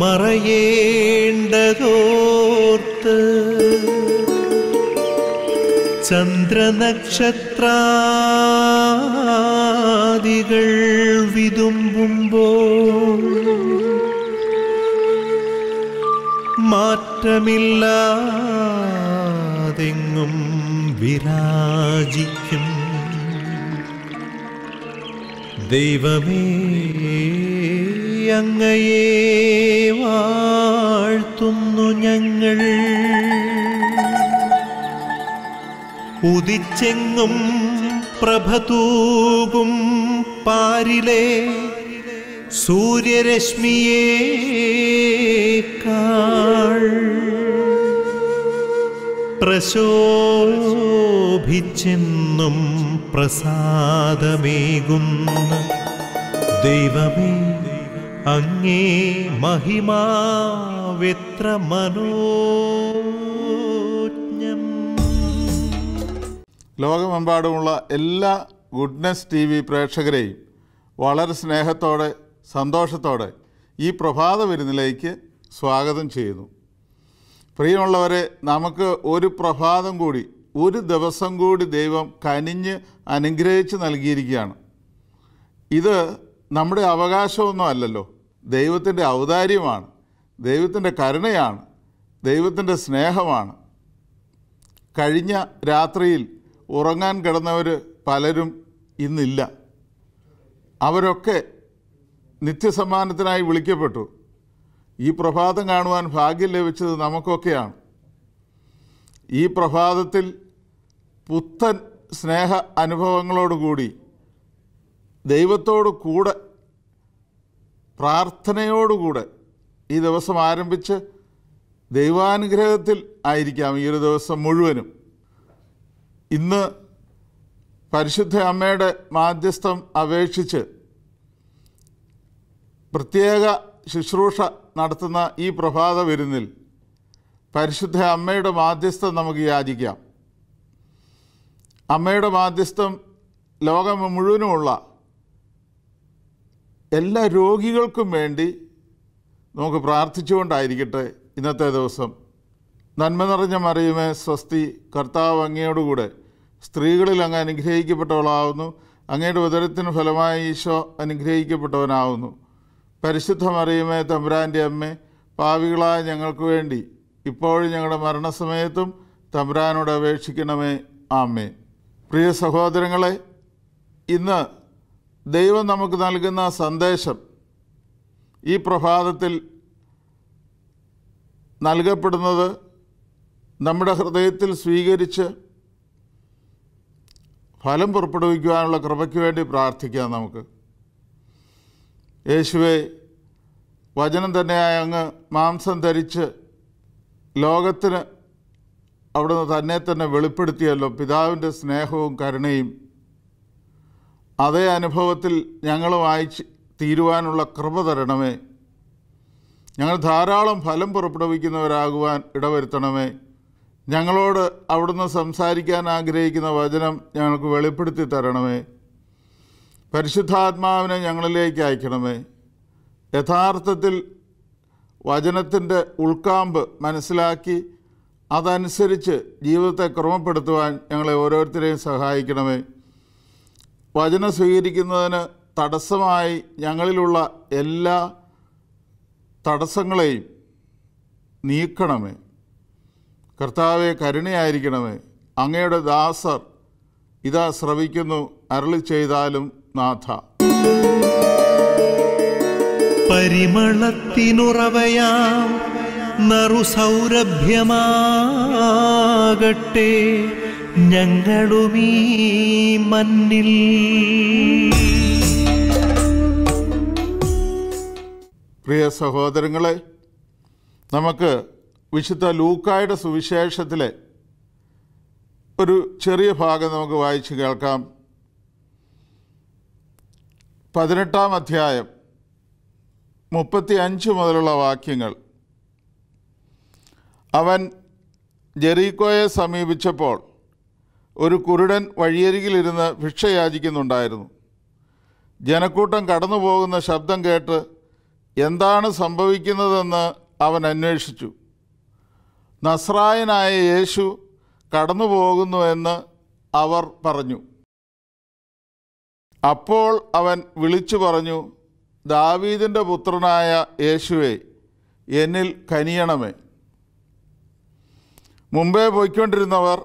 മറയേണ്ടതോർത്ത് ചന്ദ്രനക്ഷത്രാദികൾ വിതുമ്പുമ്പോൾ മാറ്റമില്ലാതെങ്ങും വിരാജിക്കും ദൈവമേ അങ്ങയെ വാഴ്ത്തുന്നു ഞങ്ങൾ ഉദിച്ചെങ്ങും പ്രഭതൂകും പാരിലെ കാൾ പ്രശോഭിച്ചെന്നും പ്രസാദമേകുന്ന ദൈവമേ അങ്ങേ മഹിമാവിത്ര മനോജ്ഞം ലോകമെമ്പാടുമുള്ള എല്ലാ ഗുഡ്നെസ് ടി വി പ്രേക്ഷകരെയും വളരെ സ്നേഹത്തോടെ സന്തോഷത്തോടെ ഈ പ്രഭാത വിരുന്നിലേക്ക് സ്വാഗതം ചെയ്യുന്നു പ്രിയമുള്ളവരെ നമുക്ക് ഒരു പ്രഭാതം കൂടി ഒരു ദിവസം കൂടി ദൈവം കനിഞ്ഞ് അനുഗ്രഹിച്ച് നൽകിയിരിക്കുകയാണ് ഇത് നമ്മുടെ അവകാശമൊന്നും അല്ലല്ലോ ദൈവത്തിൻ്റെ ഔദാര്യമാണ് ദൈവത്തിൻ്റെ കരുണയാണ് ദൈവത്തിൻ്റെ സ്നേഹമാണ് കഴിഞ്ഞ രാത്രിയിൽ ഉറങ്ങാൻ കിടന്നവർ പലരും ഇന്നില്ല അവരൊക്കെ നിത്യസമ്മാനത്തിനായി വിളിക്കപ്പെട്ടു ഈ പ്രഭാതം കാണുവാൻ ഭാഗ്യം ലഭിച്ചത് നമുക്കൊക്കെയാണ് ഈ പ്രഭാതത്തിൽ പുത്തൻ സ്നേഹ അനുഭവങ്ങളോടുകൂടി ദൈവത്തോടു കൂടെ പ്രാർത്ഥനയോടുകൂടെ ഈ ദിവസം ആരംഭിച്ച് ദൈവാനുഗ്രഹത്തിൽ ആയിരിക്കാം ഈ ഒരു ദിവസം മുഴുവനും ഇന്ന് പരിശുദ്ധ അമ്മയുടെ മാധ്യസ്ഥം അപേക്ഷിച്ച് പ്രത്യേക ശുശ്രൂഷ നടത്തുന്ന ഈ പ്രഭാത വിരുന്നിൽ പരിശുദ്ധ അമ്മയുടെ മാധ്യസ്ഥം നമുക്ക് യാചിക്കാം അമ്മയുടെ മാധ്യസ്ഥം ലോകം മുഴുവനുമുള്ള എല്ലാ രോഗികൾക്കും വേണ്ടി നമുക്ക് പ്രാർത്ഥിച്ചുകൊണ്ടായിരിക്കട്ടെ ഇന്നത്തെ ദിവസം നന്മ നിറഞ്ഞ മറിയുമേ സ്വസ്തി കർത്താവ് അങ്ങയോടുകൂടെ സ്ത്രീകളിൽ അങ്ങ് അനുഗ്രഹിക്കപ്പെട്ടവളാവുന്നു അങ്ങയുടെ ഉദരത്തിന് ഫലമായി ഈശോ അനുഗ്രഹിക്കപ്പെട്ടവനാവുന്നു പരിശുദ്ധ മറിയുമേ തമ്പുരാൻ്റെ അമ്മ പാവികളായ ഞങ്ങൾക്ക് വേണ്ടി ഇപ്പോഴും ഞങ്ങളുടെ മരണസമയത്തും തമ്പുരാനോട് അപേക്ഷിക്കണമേ ആമേ പ്രിയ സഹോദരങ്ങളെ ഇന്ന് ദൈവം നമുക്ക് നൽകുന്ന സന്ദേശം ഈ പ്രഭാതത്തിൽ നൽകപ്പെടുന്നത് നമ്മുടെ ഹൃദയത്തിൽ സ്വീകരിച്ച് ഫലം പുറപ്പെടുവിക്കുവാനുള്ള കൃപയ്ക്ക് വേണ്ടി പ്രാർത്ഥിക്കാം നമുക്ക് യേശുവെ വചനം തന്നെയായ അങ്ങ് മാംസം ധരിച്ച് ലോകത്തിന് അവിടുന്ന് തന്നെ തന്നെ വെളിപ്പെടുത്തിയല്ലോ പിതാവിൻ്റെ സ്നേഹവും കരുണയും അതേ അനുഭവത്തിൽ വായിച്ച് തീരുവാനുള്ള കൃപ തരണമേ ഞങ്ങൾ ധാരാളം ഫലം പുറപ്പെടുവിക്കുന്നവരാകുവാൻ ഇടവരുത്തണമേ ഞങ്ങളോട് അവിടുന്ന് സംസാരിക്കാൻ ആഗ്രഹിക്കുന്ന വചനം ഞങ്ങൾക്ക് വെളിപ്പെടുത്തി തരണമേ പരിശുദ്ധാത്മാവിനെ ഞങ്ങളിലേക്ക് അയക്കണമേ യഥാർത്ഥത്തിൽ വചനത്തിൻ്റെ ഉൾക്കാമ്പ് മനസ്സിലാക്കി അതനുസരിച്ച് ജീവിതത്തെ ക്രമപ്പെടുത്തുവാൻ ഞങ്ങളെ ഓരോരുത്തരെയും സഹായിക്കണമേ വചനം സ്വീകരിക്കുന്നതിന് തടസ്സമായി ഞങ്ങളിലുള്ള എല്ലാ തടസ്സങ്ങളെയും നീക്കണമേ കർത്താവെ കരുണയായിരിക്കണമേ അങ്ങയുടെ ദാസർ ഇതാ ശ്രവിക്കുന്നു അരളി ചെയ്താലും നാഥ പരിമളത്തിനുറവയാം സൗരഭ്യമാകട്ടെ ഞങ്ങളുമീ മണ്ണിൽ പ്രിയ സഹോദരങ്ങളെ നമുക്ക് വിശുദ്ധ ലൂക്കായുടെ സുവിശേഷത്തിലെ ഒരു ചെറിയ ഭാഗം നമുക്ക് വായിച്ച് കേൾക്കാം പതിനെട്ടാം അധ്യായം മുപ്പത്തി അഞ്ച് മുതലുള്ള വാക്യങ്ങൾ അവൻ ജെറീക്കോയെ സമീപിച്ചപ്പോൾ ഒരു കുരുടൻ വഴിയരികിലിരുന്ന് ഭിക്ഷയാചിക്കുന്നുണ്ടായിരുന്നു ജനക്കൂട്ടം കടന്നു പോകുന്ന ശബ്ദം കേട്ട് എന്താണ് സംഭവിക്കുന്നതെന്ന് അവൻ അന്വേഷിച്ചു നസ്രായനായ യേശു കടന്നു പോകുന്നുവെന്ന് അവർ പറഞ്ഞു അപ്പോൾ അവൻ വിളിച്ചു പറഞ്ഞു ദാവീദിൻ്റെ പുത്രനായ യേശുവെ എന്നിൽ കനിയണമേ മുമ്പേ പോയിക്കൊണ്ടിരുന്നവർ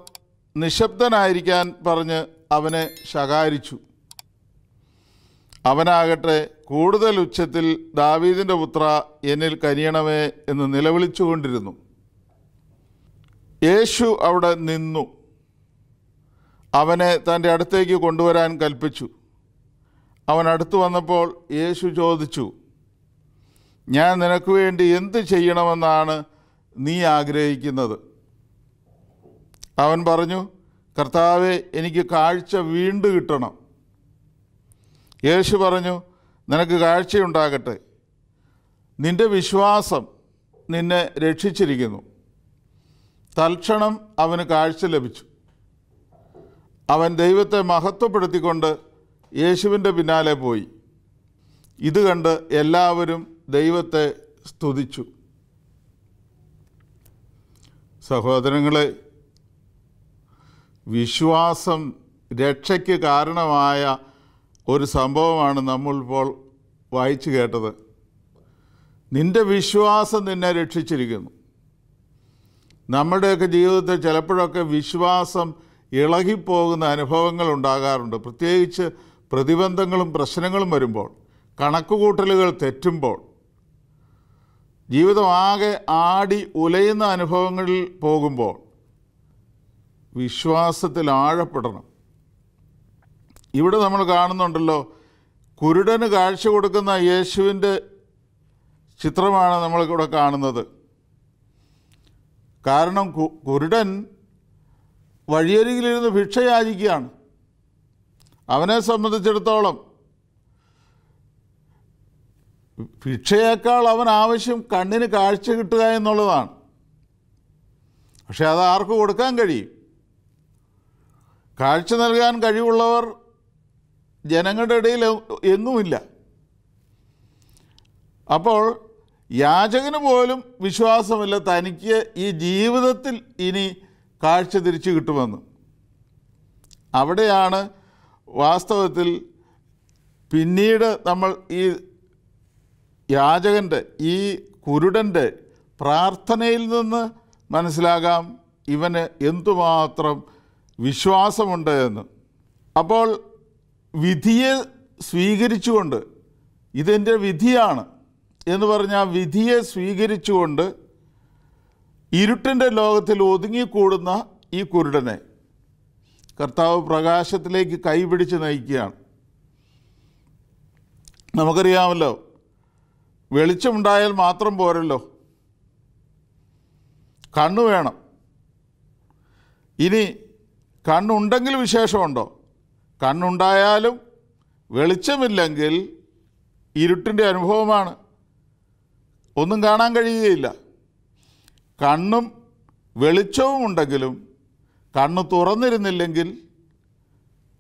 നിശബ്ദനായിരിക്കാൻ പറഞ്ഞ് അവനെ ശകാരിച്ചു അവനാകട്ടെ കൂടുതൽ ഉച്ചത്തിൽ ദാവീദിൻ്റെ പുത്ര എന്നിൽ കനിയണമേ എന്ന് നിലവിളിച്ചുകൊണ്ടിരുന്നു യേശു അവിടെ നിന്നു അവനെ തൻ്റെ അടുത്തേക്ക് കൊണ്ടുവരാൻ കൽപ്പിച്ചു അവൻ അടുത്തു വന്നപ്പോൾ യേശു ചോദിച്ചു ഞാൻ നിനക്ക് വേണ്ടി എന്ത് ചെയ്യണമെന്നാണ് നീ ആഗ്രഹിക്കുന്നത് അവൻ പറഞ്ഞു കർത്താവെ എനിക്ക് കാഴ്ച വീണ്ടു കിട്ടണം യേശു പറഞ്ഞു നിനക്ക് കാഴ്ചയുണ്ടാകട്ടെ നിൻ്റെ വിശ്വാസം നിന്നെ രക്ഷിച്ചിരിക്കുന്നു തൽക്ഷണം അവന് കാഴ്ച ലഭിച്ചു അവൻ ദൈവത്തെ മഹത്വപ്പെടുത്തിക്കൊണ്ട് യേശുവിൻ്റെ പിന്നാലെ പോയി ഇത് കണ്ട് എല്ലാവരും ദൈവത്തെ സ്തുതിച്ചു സഹോദരങ്ങളെ വിശ്വാസം രക്ഷയ്ക്ക് കാരണമായ ഒരു സംഭവമാണ് നമ്മളിപ്പോൾ വായിച്ചു കേട്ടത് നിൻ്റെ വിശ്വാസം നിന്നെ രക്ഷിച്ചിരിക്കുന്നു നമ്മുടെയൊക്കെ ജീവിതത്തിൽ ചിലപ്പോഴൊക്കെ വിശ്വാസം ഇളകിപ്പോകുന്ന അനുഭവങ്ങൾ ഉണ്ടാകാറുണ്ട് പ്രത്യേകിച്ച് പ്രതിബന്ധങ്ങളും പ്രശ്നങ്ങളും വരുമ്പോൾ കണക്കുകൂട്ടലുകൾ തെറ്റുമ്പോൾ ജീവിതമാകെ ആടി ഉലയുന്ന അനുഭവങ്ങളിൽ പോകുമ്പോൾ വിശ്വാസത്തിൽ ആഴപ്പെടണം ഇവിടെ നമ്മൾ കാണുന്നുണ്ടല്ലോ കുരുടന് കാഴ്ച കൊടുക്കുന്ന യേശുവിൻ്റെ ചിത്രമാണ് നമ്മളിവിടെ കാണുന്നത് കാരണം കുരുടൻ വഴിയരികിലിരുന്ന് ഭിക്ഷ യാചിക്കുകയാണ് അവനെ സംബന്ധിച്ചിടത്തോളം ഭിക്ഷയേക്കാൾ അവൻ ആവശ്യം കണ്ണിന് കാഴ്ച കിട്ടുക എന്നുള്ളതാണ് പക്ഷെ അത് ആർക്ക് കൊടുക്കാൻ കഴിയും കാഴ്ച നൽകാൻ കഴിവുള്ളവർ ജനങ്ങളുടെ ഇടയിൽ എങ്ങുമില്ല അപ്പോൾ യാചകന് പോലും വിശ്വാസമില്ല തനിക്ക് ഈ ജീവിതത്തിൽ ഇനി കാഴ്ച തിരിച്ചു കിട്ടുമെന്ന് അവിടെയാണ് വാസ്തവത്തിൽ പിന്നീട് നമ്മൾ ഈ യാചകൻ്റെ ഈ കുരുടൻ്റെ പ്രാർത്ഥനയിൽ നിന്ന് മനസ്സിലാകാം ഇവന് എന്തുമാത്രം വിശ്വാസമുണ്ട് എന്ന് അപ്പോൾ വിധിയെ സ്വീകരിച്ചുകൊണ്ട് ഇതെൻ്റെ വിധിയാണ് എന്ന് പറഞ്ഞാൽ വിധിയെ സ്വീകരിച്ചുകൊണ്ട് ഇരുട്ടിൻ്റെ ലോകത്തിൽ ഒതുങ്ങിക്കൂടുന്ന ഈ കുരുടനെ കർത്താവ് പ്രകാശത്തിലേക്ക് കൈപിടിച്ച് നയിക്കുകയാണ് നമുക്കറിയാമല്ലോ വെളിച്ചമുണ്ടായാൽ മാത്രം പോരല്ലോ കണ്ണു വേണം ഇനി കണ്ണുണ്ടെങ്കിൽ വിശേഷമുണ്ടോ കണ്ണുണ്ടായാലും വെളിച്ചമില്ലെങ്കിൽ ഇരുട്ടിൻ്റെ അനുഭവമാണ് ഒന്നും കാണാൻ കഴിയുകയില്ല കണ്ണും വെളിച്ചവും ഉണ്ടെങ്കിലും കണ്ണ് തുറന്നിരുന്നില്ലെങ്കിൽ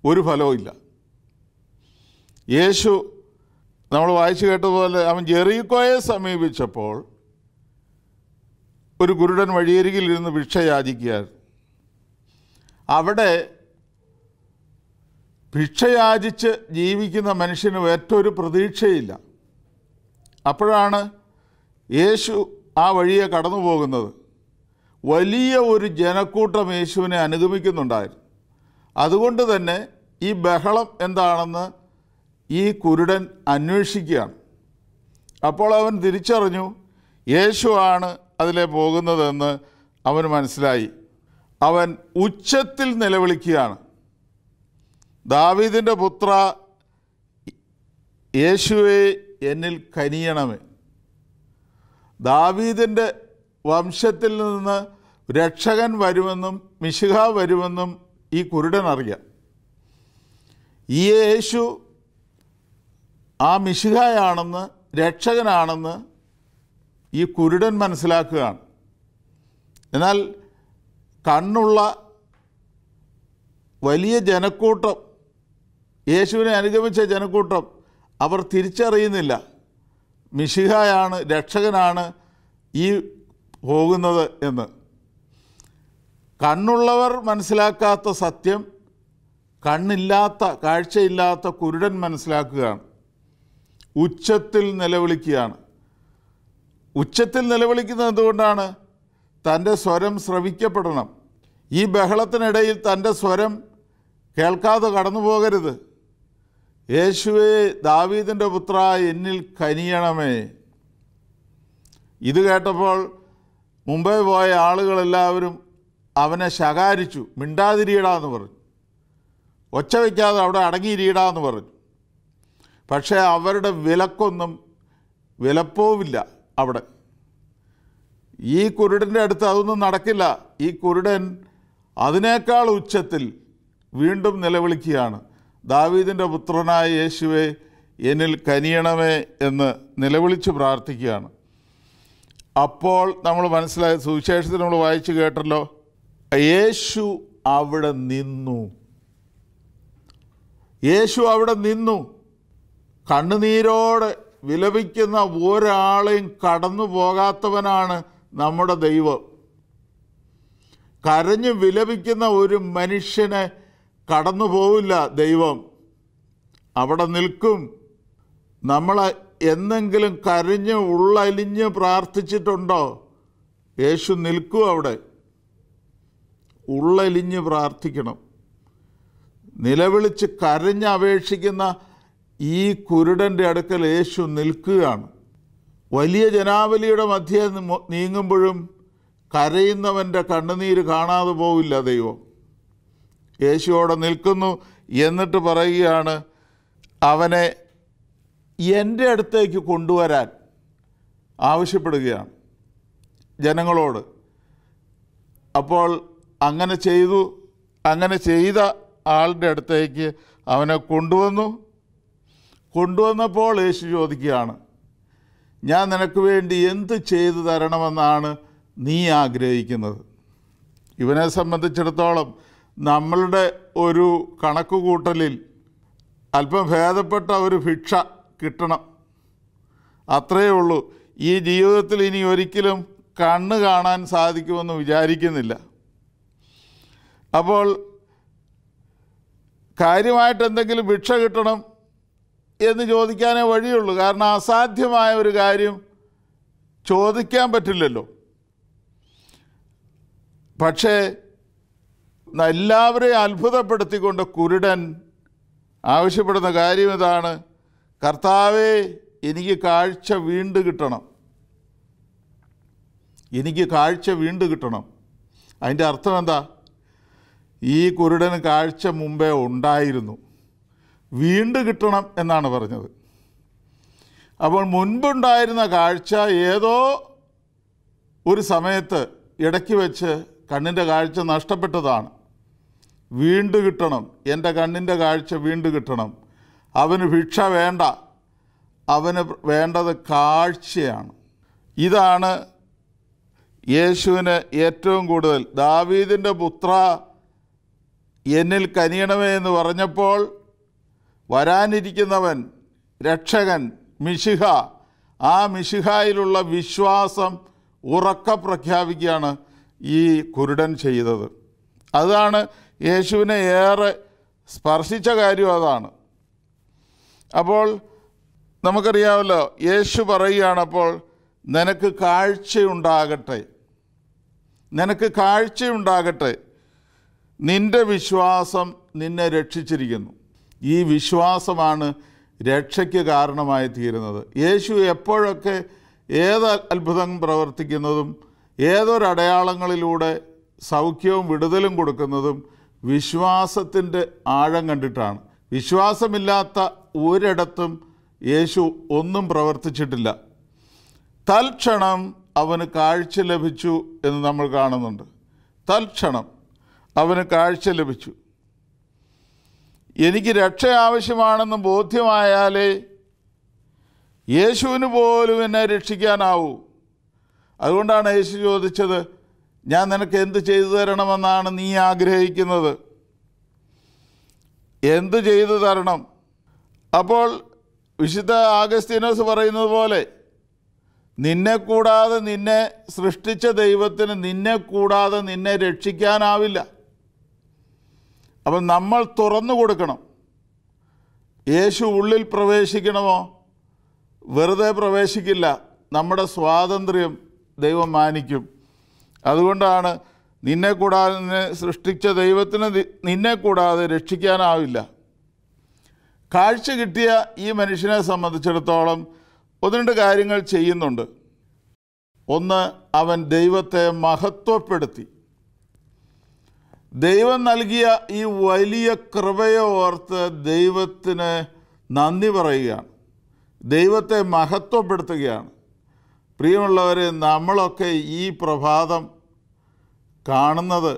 ഒരു ഫലവുമില്ല യേശു നമ്മൾ വായിച്ചു കേട്ടതുപോലെ അവൻ ജെറിയിക്കോയെ സമീപിച്ചപ്പോൾ ഒരു ഗുരുടൻ വഴിയരികിലിരുന്ന് ഭിക്ഷ യാചിക്കുകയായിരുന്നു അവിടെ ഭിക്ഷയാചിച്ച് ജീവിക്കുന്ന മനുഷ്യന് ഏറ്റൊരു പ്രതീക്ഷയില്ല അപ്പോഴാണ് യേശു ആ വഴിയെ കടന്നു പോകുന്നത് വലിയ ഒരു ജനക്കൂട്ടം യേശുവിനെ അനുഗമിക്കുന്നുണ്ടായിരുന്നു അതുകൊണ്ട് തന്നെ ഈ ബഹളം എന്താണെന്ന് ഈ കുരുടൻ അന്വേഷിക്കുകയാണ് അപ്പോൾ അവൻ തിരിച്ചറിഞ്ഞു യേശുവാണ് അതിലെ പോകുന്നതെന്ന് അവന് മനസ്സിലായി അവൻ ഉച്ചത്തിൽ നിലവിളിക്കുകയാണ് ദാവീദിൻ്റെ പുത്ര യേശുവെ എന്നിൽ കനിയണമേ ദാവീദിൻ്റെ വംശത്തിൽ നിന്ന് രക്ഷകൻ വരുമെന്നും മിശിഹ വരുമെന്നും ഈ കുരുടൻ അറിയാം ഈ യേശു ആ മിശികയാണെന്ന് രക്ഷകനാണെന്ന് ഈ കുരുടൻ മനസ്സിലാക്കുകയാണ് എന്നാൽ കണ്ണുള്ള വലിയ ജനക്കൂട്ടം യേശുവിനെ അനുഗമിച്ച ജനക്കൂട്ടം അവർ തിരിച്ചറിയുന്നില്ല മിഷിഹായാണ് രക്ഷകനാണ് ഈ പോകുന്നത് എന്ന് കണ്ണുള്ളവർ മനസ്സിലാക്കാത്ത സത്യം കണ്ണില്ലാത്ത കാഴ്ചയില്ലാത്ത കുരുടൻ മനസ്സിലാക്കുകയാണ് ഉച്ചത്തിൽ നിലവിളിക്കുകയാണ് ഉച്ചത്തിൽ നിലവിളിക്കുന്നത് എന്തുകൊണ്ടാണ് തൻ്റെ സ്വരം ശ്രവിക്കപ്പെടണം ഈ ബഹളത്തിനിടയിൽ തൻ്റെ സ്വരം കേൾക്കാതെ കടന്നു പോകരുത് യേശുവെ ദാവീദിൻ്റെ പുത്ര എന്നിൽ കനിയണമേ ഇത് കേട്ടപ്പോൾ മുംബൈ പോയ ആളുകളെല്ലാവരും അവനെ ശകാരിച്ചു മിണ്ടാതിരിയിടാന്ന് പറഞ്ഞു ഒച്ച വയ്ക്കാതെ അവിടെ അടങ്ങിയിരിയിടാന്ന് പറഞ്ഞു പക്ഷേ അവരുടെ വിലക്കൊന്നും വിലപ്പോവില്ല അവിടെ ഈ കുരുടൻ്റെ അടുത്ത് അതൊന്നും നടക്കില്ല ഈ കുരുടൻ അതിനേക്കാൾ ഉച്ചത്തിൽ വീണ്ടും നിലവിളിക്കുകയാണ് ദാവീദിൻ്റെ പുത്രനായ യേശുവെ എന്നിൽ കനിയണമേ എന്ന് നിലവിളിച്ച് പ്രാർത്ഥിക്കുകയാണ് അപ്പോൾ നമ്മൾ മനസ്സിലായ സുവിശേഷത്തിൽ നമ്മൾ വായിച്ചു കേട്ടല്ലോ യേശു അവിടെ നിന്നു യേശു അവിടെ നിന്നു കണ്ണുനീരോടെ വിലപിക്കുന്ന ഒരാളെയും കടന്നു പോകാത്തവനാണ് നമ്മുടെ ദൈവം കരഞ്ഞു വിലപിക്കുന്ന ഒരു മനുഷ്യനെ കടന്നു പോവില്ല ദൈവം അവിടെ നിൽക്കും നമ്മൾ എന്തെങ്കിലും കരഞ്ഞ് ഉള്ളലിഞ്ഞ് പ്രാർത്ഥിച്ചിട്ടുണ്ടോ യേശു നിൽക്കും അവിടെ ഉള്ളലിഞ്ഞ് പ്രാർത്ഥിക്കണം നിലവിളിച്ച് അപേക്ഷിക്കുന്ന ഈ കുരുടൻ്റെ അടുക്കൽ യേശു നിൽക്കുകയാണ് വലിയ ജനാവലിയുടെ മധ്യ നീങ്ങുമ്പോഴും കരയുന്നവൻ്റെ കണ്ണുനീര് കാണാതെ പോവില്ല ദൈവം യേശു അവിടെ നിൽക്കുന്നു എന്നിട്ട് പറയുകയാണ് അവനെ എൻ്റെ അടുത്തേക്ക് കൊണ്ടുവരാൻ ആവശ്യപ്പെടുകയാണ് ജനങ്ങളോട് അപ്പോൾ അങ്ങനെ ചെയ്തു അങ്ങനെ ചെയ്ത ആളുടെ അടുത്തേക്ക് അവനെ കൊണ്ടുവന്നു കൊണ്ടുവന്നപ്പോൾ യേശു ചോദിക്കുകയാണ് ഞാൻ നിനക്ക് വേണ്ടി എന്ത് ചെയ്തു തരണമെന്നാണ് നീ ആഗ്രഹിക്കുന്നത് ഇവനെ സംബന്ധിച്ചിടത്തോളം നമ്മളുടെ ഒരു കണക്കുകൂട്ടലിൽ അല്പം ഭേദപ്പെട്ട ഒരു ഭിക്ഷ കിട്ടണം അത്രയേ ഉള്ളൂ ഈ ജീവിതത്തിൽ ഇനി ഒരിക്കലും കണ്ണ് കാണാൻ സാധിക്കുമെന്ന് വിചാരിക്കുന്നില്ല അപ്പോൾ കാര്യമായിട്ട് എന്തെങ്കിലും ഭിക്ഷ കിട്ടണം എന്ന് ചോദിക്കാനേ വഴിയുള്ളൂ കാരണം അസാധ്യമായ ഒരു കാര്യം ചോദിക്കാൻ പറ്റില്ലല്ലോ പക്ഷേ എല്ലാവരെയും അത്ഭുതപ്പെടുത്തിക്കൊണ്ട് കുരുടൻ ആവശ്യപ്പെടുന്ന കാര്യം ഇതാണ് കർത്താവെ എനിക്ക് കാഴ്ച വീണ്ടു കിട്ടണം എനിക്ക് കാഴ്ച വീണ്ടു കിട്ടണം അതിൻ്റെ അർത്ഥം എന്താ ഈ കുരുടന് കാഴ്ച മുമ്പേ ഉണ്ടായിരുന്നു വീണ്ടും കിട്ടണം എന്നാണ് പറഞ്ഞത് അപ്പോൾ മുൻപുണ്ടായിരുന്ന കാഴ്ച ഏതോ ഒരു സമയത്ത് ഇടയ്ക്ക് വെച്ച് കണ്ണിൻ്റെ കാഴ്ച നഷ്ടപ്പെട്ടതാണ് വീണ്ടും കിട്ടണം എൻ്റെ കണ്ണിൻ്റെ കാഴ്ച വീണ്ടും കിട്ടണം അവന് ഭിക്ഷ വേണ്ട അവന് വേണ്ടത് കാഴ്ചയാണ് ഇതാണ് യേശുവിന് ഏറ്റവും കൂടുതൽ ദാവീദിൻ്റെ പുത്ര എന്നിൽ കനിയണമേ എന്ന് പറഞ്ഞപ്പോൾ വരാനിരിക്കുന്നവൻ രക്ഷകൻ മിഷിഹ ആ മിഷിഹായിലുള്ള വിശ്വാസം ഉറക്ക പ്രഖ്യാപിക്കുകയാണ് ഈ കുരുടൻ ചെയ്തത് അതാണ് യേശുവിനെ ഏറെ സ്പർശിച്ച കാര്യം അതാണ് അപ്പോൾ നമുക്കറിയാമല്ലോ യേശു പറയുകയാണ് അപ്പോൾ നിനക്ക് കാഴ്ചയുണ്ടാകട്ടെ നിനക്ക് കാഴ്ചയുണ്ടാകട്ടെ നിൻ്റെ വിശ്വാസം നിന്നെ രക്ഷിച്ചിരിക്കുന്നു ഈ വിശ്വാസമാണ് രക്ഷയ്ക്ക് കാരണമായി തീരുന്നത് യേശു എപ്പോഴൊക്കെ ഏത് അത്ഭുതം പ്രവർത്തിക്കുന്നതും ഏതൊരടയാളങ്ങളിലൂടെ സൗഖ്യവും വിടുതലും കൊടുക്കുന്നതും വിശ്വാസത്തിൻ്റെ ആഴം കണ്ടിട്ടാണ് വിശ്വാസമില്ലാത്ത ഒരിടത്തും യേശു ഒന്നും പ്രവർത്തിച്ചിട്ടില്ല തൽക്ഷണം അവന് കാഴ്ച ലഭിച്ചു എന്ന് നമ്മൾ കാണുന്നുണ്ട് തൽക്ഷണം അവന് കാഴ്ച ലഭിച്ചു എനിക്ക് രക്ഷ ആവശ്യമാണെന്ന് ബോധ്യമായാലേ യേശുവിന് പോലും എന്നെ രക്ഷിക്കാനാവൂ അതുകൊണ്ടാണ് യേശു ചോദിച്ചത് ഞാൻ നിനക്ക് എന്ത് ചെയ്തു തരണമെന്നാണ് നീ ആഗ്രഹിക്കുന്നത് എന്ത് ചെയ്തു തരണം അപ്പോൾ വിശുദ്ധ ആഗസ്തീനോസ് പറയുന്നത് പോലെ നിന്നെ കൂടാതെ നിന്നെ സൃഷ്ടിച്ച ദൈവത്തിന് നിന്നെ കൂടാതെ നിന്നെ രക്ഷിക്കാനാവില്ല അപ്പം നമ്മൾ തുറന്നു കൊടുക്കണം യേശു ഉള്ളിൽ പ്രവേശിക്കണമോ വെറുതെ പ്രവേശിക്കില്ല നമ്മുടെ സ്വാതന്ത്ര്യം ദൈവം മാനിക്കും അതുകൊണ്ടാണ് നിന്നെ കൂടാതെ നിന്നെ സൃഷ്ടിച്ച ദൈവത്തിന് നിന്നെ കൂടാതെ രക്ഷിക്കാനാവില്ല കാഴ്ച കിട്ടിയ ഈ മനുഷ്യനെ സംബന്ധിച്ചിടത്തോളം ഒന്ന് രണ്ട് കാര്യങ്ങൾ ചെയ്യുന്നുണ്ട് ഒന്ന് അവൻ ദൈവത്തെ മഹത്വപ്പെടുത്തി ദൈവം നൽകിയ ഈ വലിയ കൃപയെ ഓർത്ത് ദൈവത്തിന് നന്ദി പറയുകയാണ് ദൈവത്തെ മഹത്വപ്പെടുത്തുകയാണ് പ്രിയമുള്ളവരെ നമ്മളൊക്കെ ഈ പ്രഭാതം കാണുന്നത്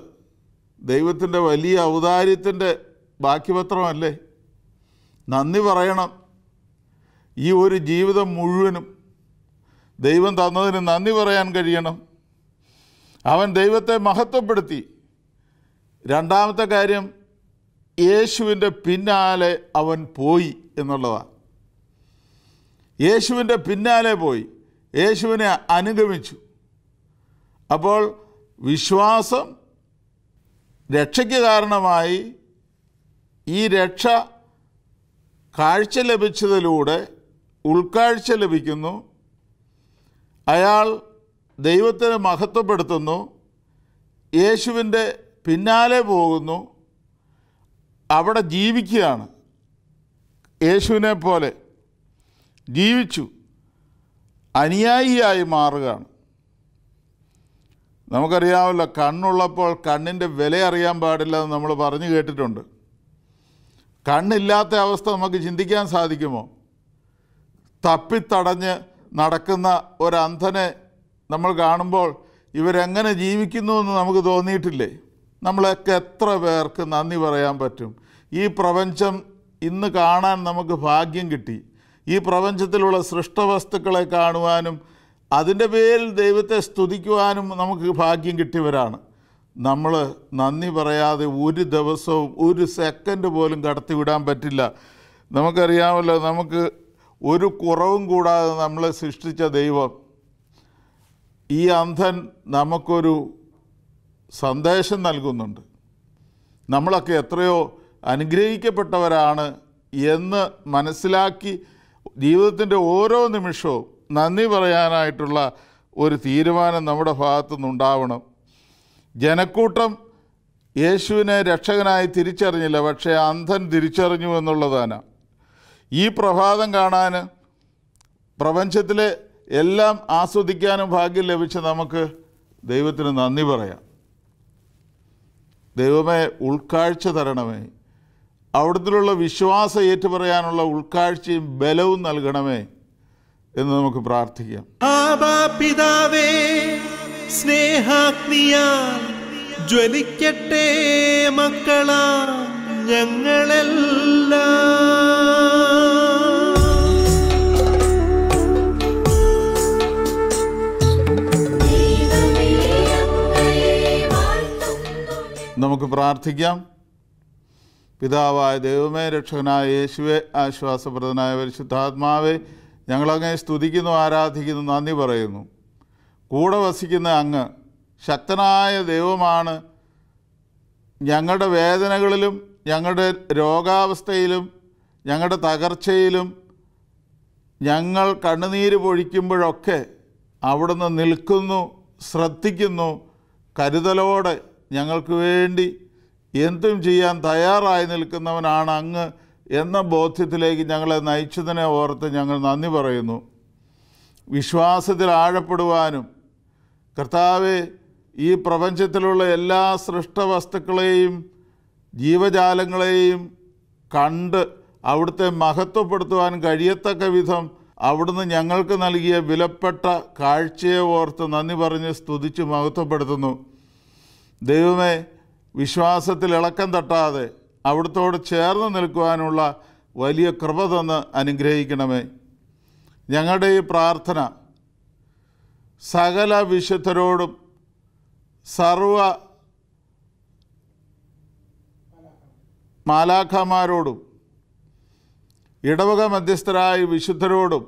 ദൈവത്തിൻ്റെ വലിയ ഔദാര്യത്തിൻ്റെ ബാക്കിപത്രമല്ലേ നന്ദി പറയണം ഈ ഒരു ജീവിതം മുഴുവനും ദൈവം തന്നതിന് നന്ദി പറയാൻ കഴിയണം അവൻ ദൈവത്തെ മഹത്വപ്പെടുത്തി രണ്ടാമത്തെ കാര്യം യേശുവിൻ്റെ പിന്നാലെ അവൻ പോയി എന്നുള്ളതാണ് യേശുവിൻ്റെ പിന്നാലെ പോയി യേശുവിനെ അനുഗമിച്ചു അപ്പോൾ വിശ്വാസം രക്ഷയ്ക്ക് കാരണമായി ഈ രക്ഷ കാഴ്ച ലഭിച്ചതിലൂടെ ഉൾക്കാഴ്ച ലഭിക്കുന്നു അയാൾ ദൈവത്തിന് മഹത്വപ്പെടുത്തുന്നു യേശുവിൻ്റെ പിന്നാലെ പോകുന്നു അവിടെ ജീവിക്കുകയാണ് യേശുവിനെ പോലെ ജീവിച്ചു അനുയായിയായി മാറുകയാണ് നമുക്കറിയാമല്ലോ കണ്ണുള്ളപ്പോൾ കണ്ണിൻ്റെ വില അറിയാൻ പാടില്ല എന്ന് നമ്മൾ പറഞ്ഞു കേട്ടിട്ടുണ്ട് കണ്ണില്ലാത്ത അവസ്ഥ നമുക്ക് ചിന്തിക്കാൻ സാധിക്കുമോ തപ്പിത്തടഞ്ഞ് നടക്കുന്ന ഒരന്ധനെ നമ്മൾ കാണുമ്പോൾ ഇവരെങ്ങനെ ജീവിക്കുന്നു എന്ന് നമുക്ക് തോന്നിയിട്ടില്ലേ നമ്മളൊക്കെ എത്ര പേർക്ക് നന്ദി പറയാൻ പറ്റും ഈ പ്രപഞ്ചം ഇന്ന് കാണാൻ നമുക്ക് ഭാഗ്യം കിട്ടി ഈ പ്രപഞ്ചത്തിലുള്ള സൃഷ്ടവസ്തുക്കളെ കാണുവാനും അതിൻ്റെ പേരിൽ ദൈവത്തെ സ്തുതിക്കുവാനും നമുക്ക് ഭാഗ്യം കിട്ടിയവരാണ് നമ്മൾ നന്ദി പറയാതെ ഒരു ദിവസവും ഒരു സെക്കൻഡ് പോലും കടത്തിവിടാൻ പറ്റില്ല നമുക്കറിയാമല്ലോ നമുക്ക് ഒരു കുറവും കൂടാതെ നമ്മളെ സൃഷ്ടിച്ച ദൈവം ഈ അന്ധൻ നമുക്കൊരു സന്ദേശം നൽകുന്നുണ്ട് നമ്മളൊക്കെ എത്രയോ അനുഗ്രഹിക്കപ്പെട്ടവരാണ് എന്ന് മനസ്സിലാക്കി ജീവിതത്തിൻ്റെ ഓരോ നിമിഷവും നന്ദി പറയാനായിട്ടുള്ള ഒരു തീരുമാനം നമ്മുടെ ഭാഗത്തു നിന്നുണ്ടാവണം ജനക്കൂട്ടം യേശുവിനെ രക്ഷകനായി തിരിച്ചറിഞ്ഞില്ല പക്ഷേ അന്ധൻ തിരിച്ചറിഞ്ഞു എന്നുള്ളതാണ് ഈ പ്രഭാതം കാണാൻ പ്രപഞ്ചത്തിലെ എല്ലാം ആസ്വദിക്കാനും ഭാഗ്യം ലഭിച്ച നമുക്ക് ദൈവത്തിന് നന്ദി പറയാം ദൈവമേ ഉൾക്കാഴ്ച തരണമേ അവിടത്തിലുള്ള വിശ്വാസം ഏറ്റുപറയാനുള്ള ഉൾക്കാഴ്ചയും ബലവും നൽകണമേ എന്ന് നമുക്ക് പ്രാർത്ഥിക്കാം പിതാവേ സ്നേഹാഗ്നിയാൽ ജ്വലിക്കട്ടെ മക്കളാ ഞങ്ങളെല്ലാം നമുക്ക് പ്രാർത്ഥിക്കാം പിതാവായ ദൈവമേ രക്ഷകനായ യേശുവെ ആശ്വാസപ്രദനായ പരിശുദ്ധാത്മാവെ ഞങ്ങളങ്ങനെ സ്തുതിക്കുന്നു ആരാധിക്കുന്നു നന്ദി പറയുന്നു കൂടെ വസിക്കുന്ന അങ്ങ് ശക്തനായ ദൈവമാണ് ഞങ്ങളുടെ വേദനകളിലും ഞങ്ങളുടെ രോഗാവസ്ഥയിലും ഞങ്ങളുടെ തകർച്ചയിലും ഞങ്ങൾ കണ്ണുനീര് പൊഴിക്കുമ്പോഴൊക്കെ അവിടുന്ന് നിൽക്കുന്നു ശ്രദ്ധിക്കുന്നു കരുതലോടെ ഞങ്ങൾക്ക് വേണ്ടി എന്തും ചെയ്യാൻ തയ്യാറായി നിൽക്കുന്നവനാണ് അങ്ങ് എന്ന ബോധ്യത്തിലേക്ക് ഞങ്ങളെ നയിച്ചതിനെ ഓർത്ത് ഞങ്ങൾ നന്ദി പറയുന്നു വിശ്വാസത്തിൽ ആഴപ്പെടുവാനും കർത്താവ് ഈ പ്രപഞ്ചത്തിലുള്ള എല്ലാ സൃഷ്ടവസ്തുക്കളെയും ജീവജാലങ്ങളെയും കണ്ട് അവിടുത്തെ മഹത്വപ്പെടുത്തുവാൻ കഴിയത്തക്ക വിധം അവിടുന്ന് ഞങ്ങൾക്ക് നൽകിയ വിലപ്പെട്ട കാഴ്ചയെ ഓർത്ത് നന്ദി പറഞ്ഞ് സ്തുതിച്ച് മഹത്വപ്പെടുത്തുന്നു ദൈവമേ വിശ്വാസത്തിൽ ഇളക്കം തട്ടാതെ അവിടുത്തോട് ചേർന്ന് നിൽക്കുവാനുള്ള വലിയ കൃപ തന്ന് അനുഗ്രഹിക്കണമേ ഞങ്ങളുടെ ഈ പ്രാർത്ഥന സകല വിശുദ്ധരോടും സർവ മാലാഖമാരോടും ഇടവക മധ്യസ്ഥരായ വിശുദ്ധരോടും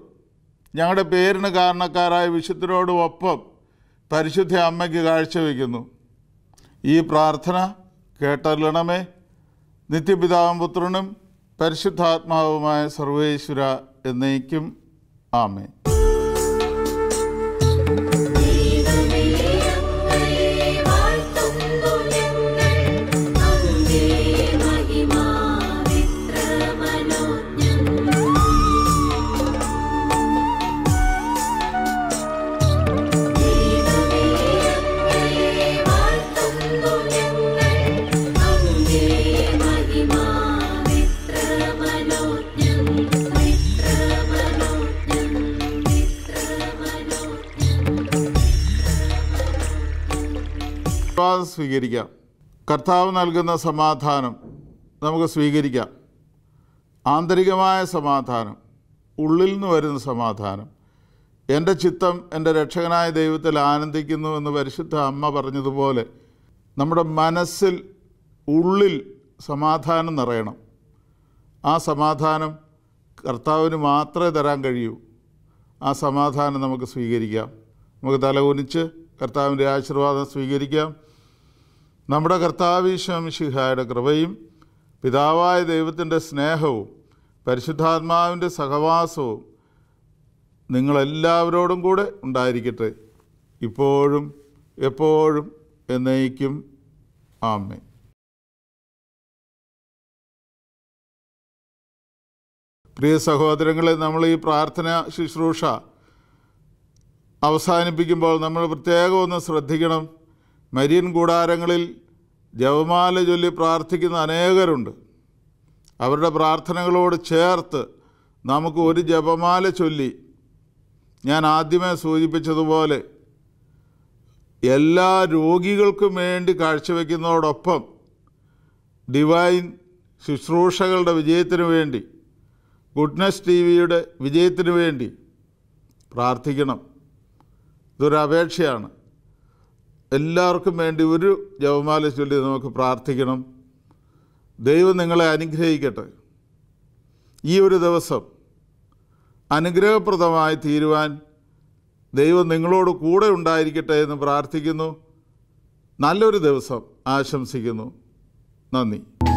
ഞങ്ങളുടെ പേരിന് കാരണക്കാരായ വിശുദ്ധരോടും ഒപ്പം പരിശുദ്ധ അമ്മയ്ക്ക് കാഴ്ചവെക്കുന്നു ഈ പ്രാർത്ഥന കേട്ടല്ലണമേ നിത്യപിതാവും പുത്രനും പരിശുദ്ധാത്മാവുമായ സർവേശ്വര എന്നേക്കും ആമേ സമാധാനം സ്വീകരിക്കാം കർത്താവ് നൽകുന്ന സമാധാനം നമുക്ക് സ്വീകരിക്കാം ആന്തരികമായ സമാധാനം ഉള്ളിൽ നിന്ന് വരുന്ന സമാധാനം എൻ്റെ ചിത്തം എൻ്റെ രക്ഷകനായ ദൈവത്തിൽ ആനന്ദിക്കുന്നു എന്ന് പരിശുദ്ധ അമ്മ പറഞ്ഞതുപോലെ നമ്മുടെ മനസ്സിൽ ഉള്ളിൽ സമാധാനം നിറയണം ആ സമാധാനം കർത്താവിന് മാത്രമേ തരാൻ കഴിയൂ ആ സമാധാനം നമുക്ക് സ്വീകരിക്കാം നമുക്ക് തലകുനിച്ച് കർത്താവിൻ്റെ ആശീർവാദം സ്വീകരിക്കാം നമ്മുടെ കർത്താവീശ്വം ശിഹായുടെ കൃപയും പിതാവായ ദൈവത്തിൻ്റെ സ്നേഹവും പരിശുദ്ധാത്മാവിൻ്റെ സഹവാസവും നിങ്ങളെല്ലാവരോടും കൂടെ ഉണ്ടായിരിക്കട്ടെ ഇപ്പോഴും എപ്പോഴും എന്നേക്കും ആമേ പ്രിയ സഹോദരങ്ങളെ നമ്മൾ ഈ പ്രാർത്ഥന ശുശ്രൂഷ അവസാനിപ്പിക്കുമ്പോൾ നമ്മൾ പ്രത്യേകം ഒന്ന് ശ്രദ്ധിക്കണം മരിയൻ കൂടാരങ്ങളിൽ ജപമാല ചൊല്ലി പ്രാർത്ഥിക്കുന്ന അനേകരുണ്ട് അവരുടെ പ്രാർത്ഥനകളോട് ചേർത്ത് നമുക്ക് ഒരു ജപമാല ചൊല്ലി ഞാൻ ആദ്യമേ സൂചിപ്പിച്ചതുപോലെ എല്ലാ രോഗികൾക്കും വേണ്ടി കാഴ്ചവെക്കുന്നതോടൊപ്പം ഡിവൈൻ ശുശ്രൂഷകളുടെ വിജയത്തിനു വേണ്ടി ഗുഡ്നസ് ടി വിയുടെ വിജയത്തിനു വേണ്ടി പ്രാർത്ഥിക്കണം ഇതൊരു അപേക്ഷയാണ് എല്ലാവർക്കും വേണ്ടി ഒരു ജപമാല ചൊല്ലി നമുക്ക് പ്രാർത്ഥിക്കണം ദൈവം നിങ്ങളെ അനുഗ്രഹിക്കട്ടെ ഈ ഒരു ദിവസം അനുഗ്രഹപ്രദമായി തീരുവാൻ ദൈവം നിങ്ങളോട് കൂടെ ഉണ്ടായിരിക്കട്ടെ എന്ന് പ്രാർത്ഥിക്കുന്നു നല്ലൊരു ദിവസം ആശംസിക്കുന്നു നന്ദി